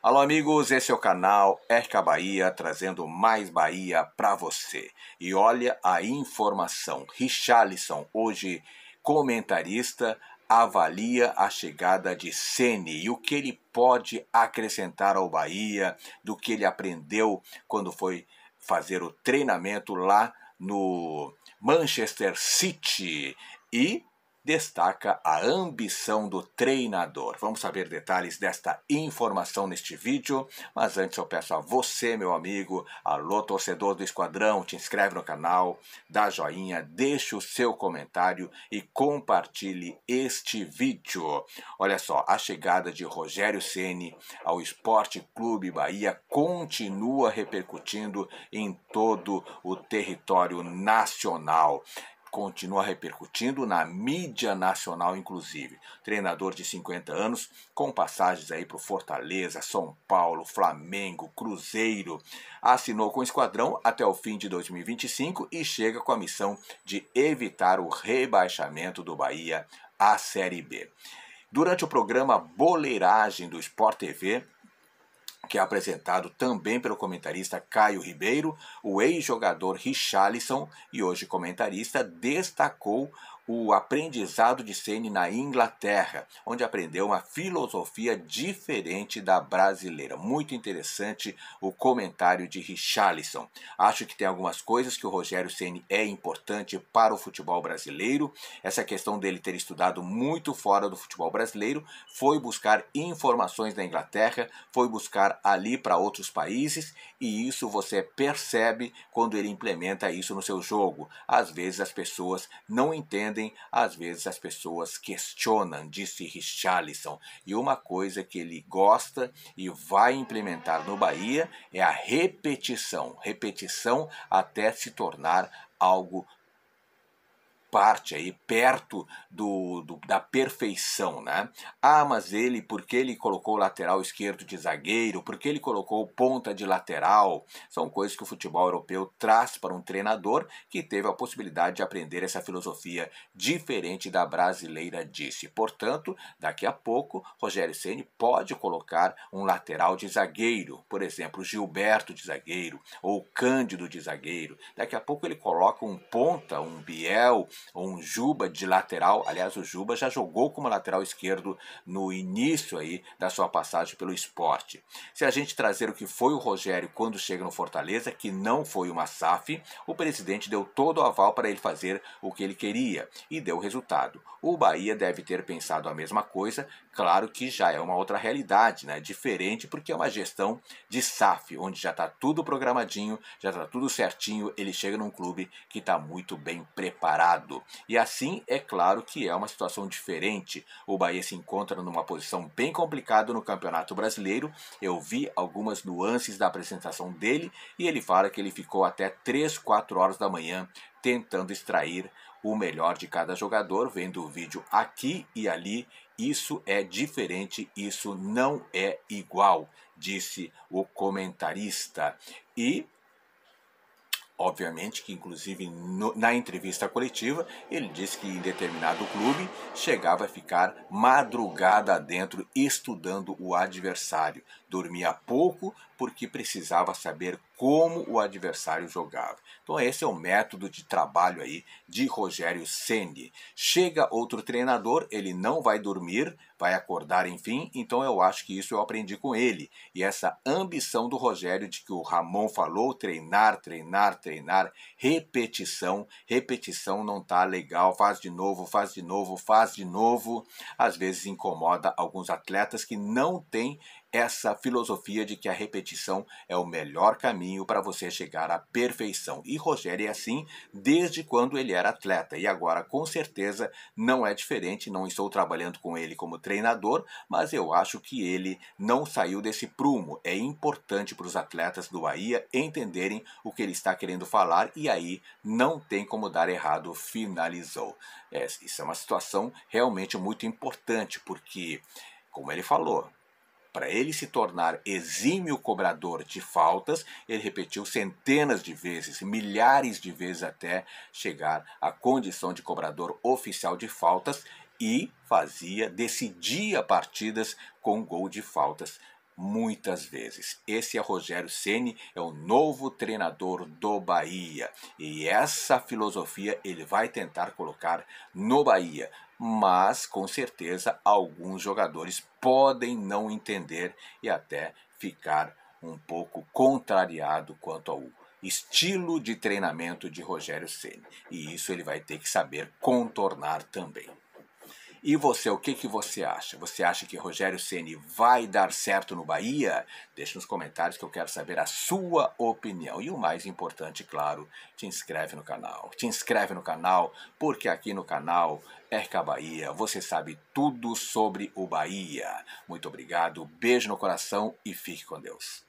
Alô, amigos, esse é o canal RK Bahia, trazendo mais Bahia para você. E olha a informação: Richarlison, hoje comentarista, avalia a chegada de Ceni e o que ele pode acrescentar ao Bahia, do que ele aprendeu quando foi fazer o treinamento lá no Manchester City. E destaca a ambição do treinador. Vamos saber detalhes desta informação neste vídeo, mas antes eu peço a você, meu amigo, alô torcedor do Esquadrão, te inscreve no canal, dá joinha, deixa o seu comentário e compartilhe este vídeo. Olha só, a chegada de Rogério Ceni ao Esporte Clube Bahia continua repercutindo em todo o território nacional continua repercutindo na mídia nacional, inclusive. Treinador de 50 anos, com passagens aí para Fortaleza, São Paulo, Flamengo, Cruzeiro. Assinou com o esquadrão até o fim de 2025 e chega com a missão de evitar o rebaixamento do Bahia à Série B. Durante o programa Boleiragem do Sport TV, que é apresentado também pelo comentarista Caio Ribeiro, o ex-jogador Richarlison e hoje comentarista, destacou o aprendizado de Sene na Inglaterra, onde aprendeu uma filosofia diferente da brasileira. Muito interessante o comentário de Richarlison. Acho que tem algumas coisas que o Rogério Ceni é importante para o futebol brasileiro. Essa questão dele ter estudado muito fora do futebol brasileiro, foi buscar informações na Inglaterra, foi buscar ali para outros países e isso você percebe quando ele implementa isso no seu jogo. Às vezes as pessoas não entendem às vezes as pessoas questionam, disse Richarlison. E uma coisa que ele gosta e vai implementar no Bahia é a repetição repetição até se tornar algo parte aí perto do, do, da perfeição, né? Ah, mas ele, porque ele colocou lateral esquerdo de zagueiro, porque ele colocou ponta de lateral, são coisas que o futebol europeu traz para um treinador que teve a possibilidade de aprender essa filosofia diferente da brasileira disse. Portanto, daqui a pouco, Rogério Ceni pode colocar um lateral de zagueiro, por exemplo, Gilberto de zagueiro ou Cândido de zagueiro. Daqui a pouco ele coloca um ponta, um Biel, um Juba de lateral. Aliás, o Juba já jogou como lateral esquerdo no início aí da sua passagem pelo esporte. Se a gente trazer o que foi o Rogério quando chega no Fortaleza, que não foi uma SAF, o presidente deu todo o aval para ele fazer o que ele queria e deu resultado. O Bahia deve ter pensado a mesma coisa, claro que já é uma outra realidade, né? Diferente porque é uma gestão de SAF, onde já está tudo programadinho, já está tudo certinho, ele chega num clube que está muito bem preparado. E assim, é claro que é uma situação diferente. O Bahia se encontra numa posição bem complicada no Campeonato Brasileiro. Eu vi algumas nuances da apresentação dele e ele fala que ele ficou até 3, 4 horas da manhã tentando extrair o melhor de cada jogador, vendo o vídeo aqui e ali. Isso é diferente, isso não é igual, disse o comentarista. E Obviamente que, inclusive, no, na entrevista coletiva, ele disse que em determinado clube chegava a ficar madrugada dentro estudando o adversário. Dormia pouco porque precisava saber como o adversário jogava. Então esse é o método de trabalho aí de Rogério Ceni. Chega outro treinador, ele não vai dormir, vai acordar enfim, então eu acho que isso eu aprendi com ele. E essa ambição do Rogério de que o Ramon falou, treinar, treinar, treinar, repetição, repetição não tá legal, faz de novo, faz de novo, faz de novo, às vezes incomoda alguns atletas que não têm essa filosofia de que a repetição é o melhor caminho para você chegar à perfeição. E Rogério é assim desde quando ele era atleta e agora com certeza não é diferente. Não estou trabalhando com ele como treinador, mas eu acho que ele não saiu desse prumo. É importante para os atletas do Bahia entenderem o que ele está querendo falar e aí não tem como dar errado. Finalizou. É, isso é uma situação realmente muito importante porque, como ele falou, para ele se tornar exímio cobrador de faltas, ele repetiu centenas de vezes, milhares de vezes até chegar à condição de cobrador oficial de faltas e fazia, decidia partidas com gol de faltas muitas vezes. Esse é Rogério Ceni, é o novo treinador do Bahia. E essa filosofia ele vai tentar colocar no Bahia, mas com certeza alguns jogadores podem não entender e até ficar um pouco contrariado quanto ao estilo de treinamento de Rogério Ceni. E isso ele vai ter que saber contornar também. E você, o que, que você acha? Você acha que Rogério Ceni vai dar certo no Bahia? Deixe nos comentários que eu quero saber a sua opinião. E o mais importante, claro, te inscreve no canal. Te inscreve no canal, porque aqui no canal RK é Bahia você sabe tudo sobre o Bahia. Muito obrigado, beijo no coração e fique com Deus.